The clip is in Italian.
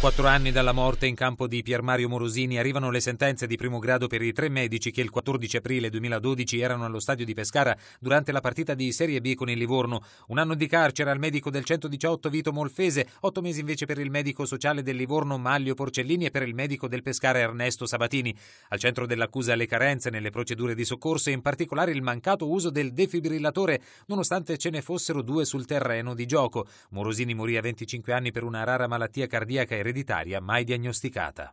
quattro anni dalla morte in campo di Pier Mario Morosini arrivano le sentenze di primo grado per i tre medici che il 14 aprile 2012 erano allo stadio di Pescara durante la partita di Serie B con il Livorno. Un anno di carcere al medico del 118 Vito Molfese, otto mesi invece per il medico sociale del Livorno Maglio Porcellini e per il medico del Pescara Ernesto Sabatini. Al centro dell'accusa le carenze nelle procedure di soccorso e in particolare il mancato uso del defibrillatore, nonostante ce ne fossero due sul terreno di gioco. Morosini morì a 25 anni per una rara malattia cardiaca e ereditaria mai diagnosticata.